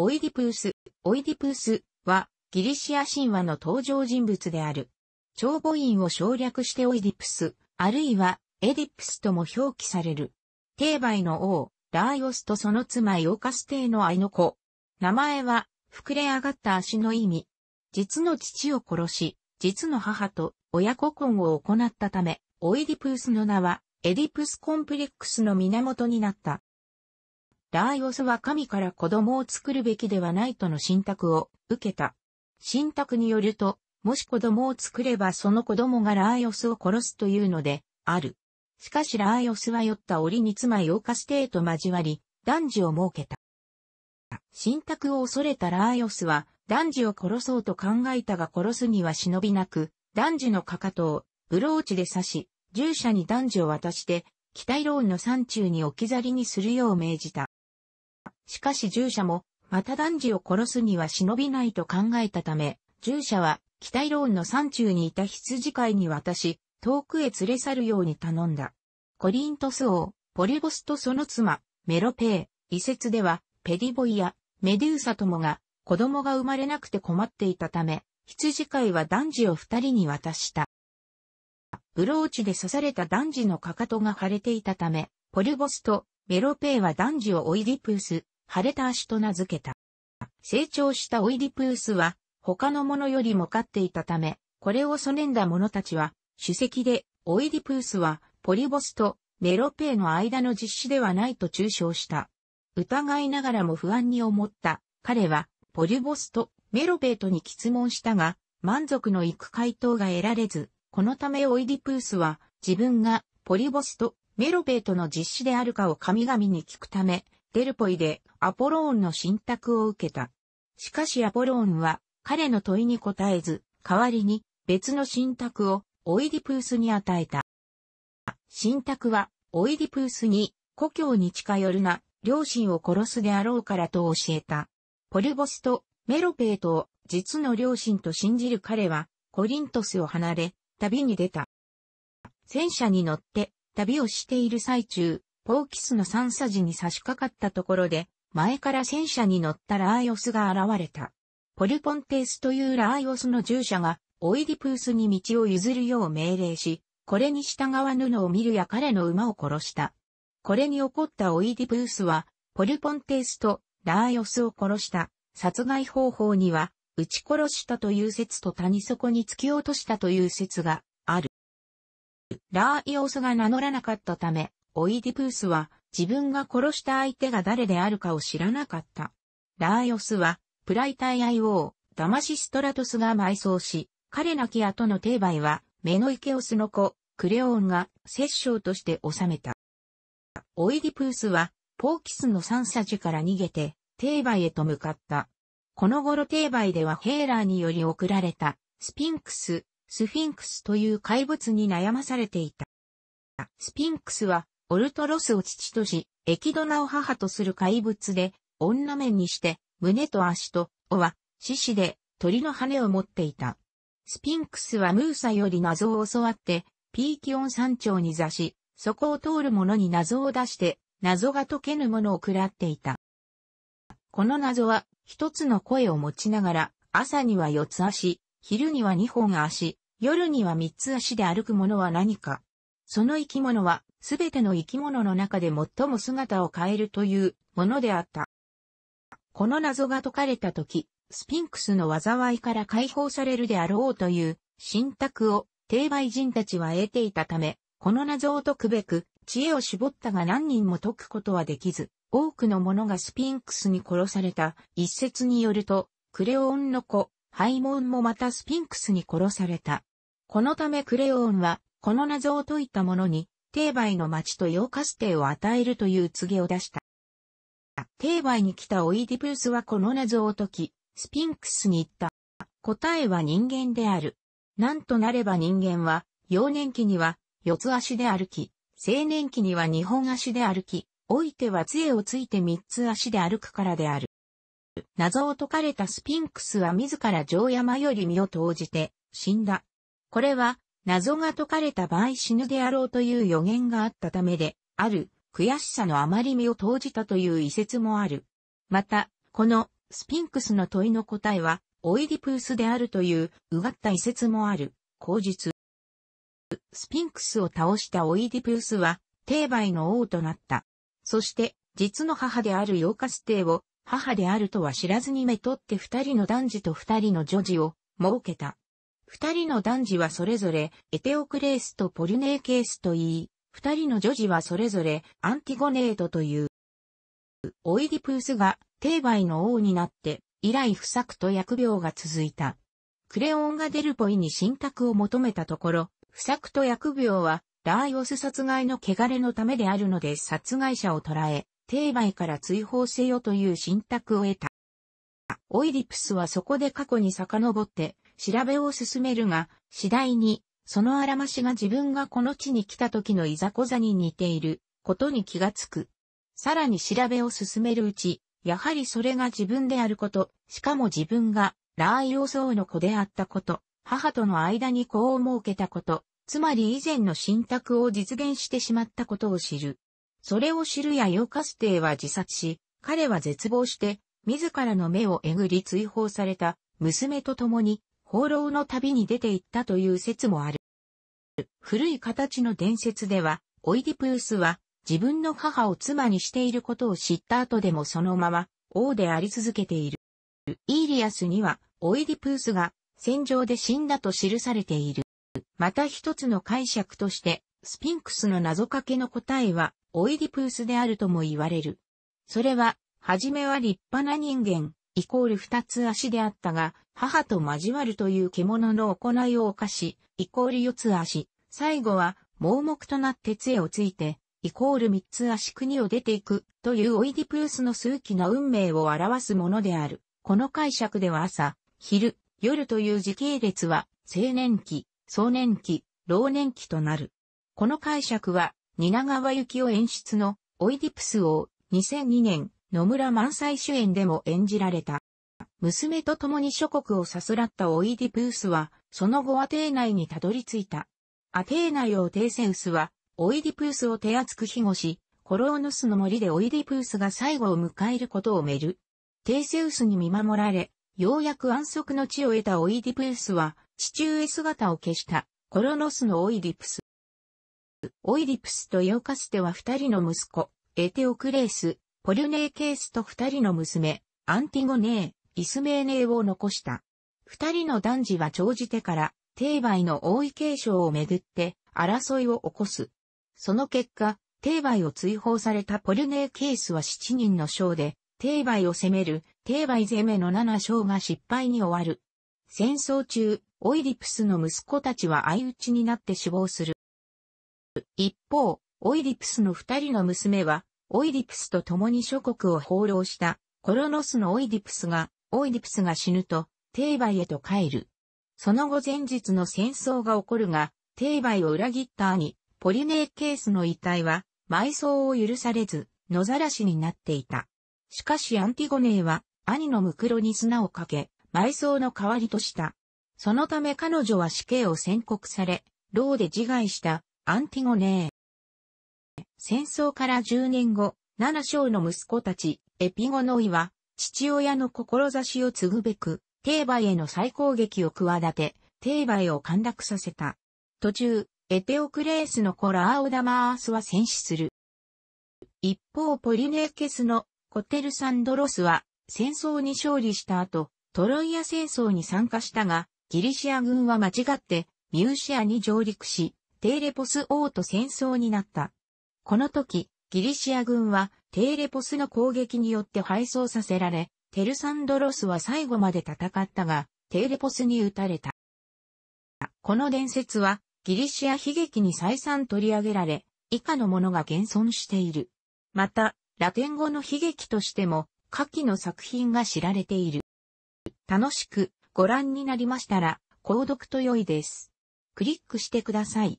オイディプース、オイディプースはギリシア神話の登場人物である。長母院を省略してオイディプス、あるいはエディプスとも表記される。帝媒の王、ラーヨスとその妻ヨーカステイの愛の子。名前は、膨れ上がった足の意味。実の父を殺し、実の母と親子婚を行ったため、オイディプースの名は、エディプスコンプレックスの源になった。ラーヨスは神から子供を作るべきではないとの信託を受けた。信託によると、もし子供を作ればその子供がラーヨスを殺すというので、ある。しかしラーヨスは酔った檻に妻ヨーカステーと交わり、男児を設けた。信託を恐れたラーヨスは、男児を殺そうと考えたが殺すには忍びなく、男児のかかとをブローチで刺し、従者に男児を渡して、北イローンの山中に置き去りにするよう命じた。しかし従者も、また男児を殺すには忍びないと考えたため、従者は、北イローンの山中にいた羊飼いに渡し、遠くへ連れ去るように頼んだ。コリントス王、ポリボスとその妻、メロペー、遺説では、ペディボイやメデューサともが、子供が生まれなくて困っていたため、羊飼いは男児を二人に渡した。ブローチで刺された男児のかかとが腫れていたため、ポリボスとメロペーは男児をオイディプース、腫れた足と名付けた。成長したオイディプースは、他のものよりも勝っていたため、これをねんだ者たちは、主席で、オイディプースは、ポリボスとメロペーの間の実施ではないと中傷した。疑いながらも不安に思った。彼は、ポリボスとメロペーとに質問したが、満足のいく回答が得られず、このためオイディプースは、自分がポリボスとメロペーとの実施であるかを神々に聞くため、デルポイでアポローンの信託を受けた。しかしアポローンは彼の問いに答えず、代わりに別の信託をオイディプースに与えた。信託はオイディプースに故郷に近寄るな、両親を殺すであろうからと教えた。ポルボスとメロペートを実の両親と信じる彼はコリントスを離れ旅に出た。戦車に乗って旅をしている最中、ポーキスの三差時に差し掛かったところで、前から戦車に乗ったラーイオスが現れた。ポルポンテースというラーイオスの従者が、オイディプースに道を譲るよう命令し、これに従わぬのを見るや彼の馬を殺した。これに怒ったオイディプースは、ポルポンテースとラーイオスを殺した。殺害方法には、撃ち殺したという説と谷底に突き落としたという説がある。ラーイオスが名乗らなかったため、オイディプースは自分が殺した相手が誰であるかを知らなかった。ラーヨスは、プライタイアイオー、ダマシストラトスが埋葬し、彼なき後の定売は、メノイケオスの子、クレオンが摂政として治めた。オイディプースは、ポーキスの三サジから逃げて、定売へと向かった。この頃定売ではヘーラーにより送られた、スピンクス、スフィンクスという怪物に悩まされていた。スピンクスはオルトロスを父とし、エキドナを母とする怪物で、女面にして、胸と足と、尾は、獅子で、鳥の羽を持っていた。スピンクスはムーサより謎を教わって、ピーキオン山頂に座し、そこを通る者に謎を出して、謎が解けぬ者を喰らっていた。この謎は、一つの声を持ちながら、朝には四つ足、昼には二本足、夜には三つ足で歩く者は何か。その生き物は、すべての生き物の中で最も姿を変えるというものであった。この謎が解かれた時、スピンクスの災いから解放されるであろうという信託を定売人たちは得ていたため、この謎を解くべく、知恵を絞ったが何人も解くことはできず、多くの者がスピンクスに殺された一説によると、クレオンの子、ハイモンもまたスピンクスに殺された。このためクレオンは、この謎を解いた者に、定梅の町と洋菓ステを与えるという告げを出した。定梅に来たオイディプースはこの謎を解き、スピンクスに言った。答えは人間である。なんとなれば人間は、幼年期には四つ足で歩き、青年期には二本足で歩き、老いては杖をついて三つ足で歩くからである。謎を解かれたスピンクスは自ら城山より身を投じて死んだ。これは謎が解かれた場合死ぬであろうという予言があったためで、ある、悔しさのあまり身を投じたという遺説もある。また、この、スピンクスの問いの答えは、オイディプースであるという、うがった遺説もある。口述。スピンクスを倒したオイディプースは、定媒の王となった。そして、実の母であるヨーカステイを、母であるとは知らずにめとって二人の男児と二人の女児を、設けた。二人の男児はそれぞれエテオクレースとポリネーケースと言い、二人の女児はそれぞれアンティゴネートという。オイディプースが帝媒の王になって以来不作と疫病が続いた。クレオンがデルポイに信託を求めたところ、不作と疫病はラーイオス殺害の汚れのためであるので殺害者を捕らえ、帝媒から追放せよという信託を得た。オイディプスはそこで過去に遡って、調べを進めるが、次第に、そのあらましが自分がこの地に来た時のいざこざに似ていることに気がつく。さらに調べを進めるうち、やはりそれが自分であること、しかも自分が、ラーイオソウの子であったこと、母との間に子を設けたこと、つまり以前の信託を実現してしまったことを知る。それを知るやヨカステイは自殺し、彼は絶望して、自らの目をえぐり追放された娘と共に放浪の旅に出て行ったという説もある。古い形の伝説では、オイディプースは自分の母を妻にしていることを知った後でもそのまま王であり続けている。イーリアスにはオイディプースが戦場で死んだと記されている。また一つの解釈として、スピンクスの謎かけの答えはオイディプースであるとも言われる。それは、はじめは立派な人間、イコール二つ足であったが、母と交わるという獣の行いを犯し、イコール四つ足、最後は盲目となって杖をついて、イコール三つ足国を出ていくというオイディプースの数奇な運命を表すものである。この解釈では朝、昼、夜という時系列は青年期、壮年期、老年期となる。この解釈は蜷川幸雄演出のオイディプスを2002年野村満載主演でも演じられた。娘と共に諸国をさすらったオイディプースは、その後アテーナイにたどり着いた。アテーナイをテーセウスは、オイディプースを手厚く庇護し、コローヌスの森でオイディプースが最後を迎えることをめる。テーセウスに見守られ、ようやく安息の地を得たオイディプースは、地中へ姿を消したコロノスのオイディプス。オイディプスとヨカステは二人の息子、エテオクレース、ポルネーケースと二人の娘、アンティゴネー、イスメーネーを残した。二人の男児は長じてから、帝梅の王位継承をめぐって、争いを起こす。その結果、帝梅を追放されたポルネーケースは七人の将で、帝梅を攻める、帝梅攻めの七将が失敗に終わる。戦争中、オイディプスの息子たちは相打ちになって死亡する。一方、オイディプスの二人の娘は、オイディプスと共に諸国を放浪したコロノスのオイディプスが、オイディプスが死ぬと、テイバイへと帰る。その後前日の戦争が起こるが、テイバイを裏切った兄、ポリネーケースの遺体は、埋葬を許されず、野ざらしになっていた。しかしアンティゴネーは、兄のムクロに砂をかけ、埋葬の代わりとした。そのため彼女は死刑を宣告され、牢で自害したアンティゴネー。戦争から10年後、七章の息子たち、エピゴノイは、父親の志を継ぐべく、テーバへの再攻撃を企て、テーバへを陥落させた。途中、エテオクレースの子ラーオダマースは戦死する。一方ポリネーケスのコテルサンドロスは戦争に勝利した後、トロイア戦争に参加したが、ギリシア軍は間違ってミューシアに上陸し、テーレポス王と戦争になった。この時、ギリシア軍はテーレポスの攻撃によって敗走させられ、テルサンドロスは最後まで戦ったが、テーレポスに撃たれた。この伝説は、ギリシア悲劇に再三取り上げられ、以下のものが現存している。また、ラテン語の悲劇としても、下記の作品が知られている。楽しくご覧になりましたら、購読と良いです。クリックしてください。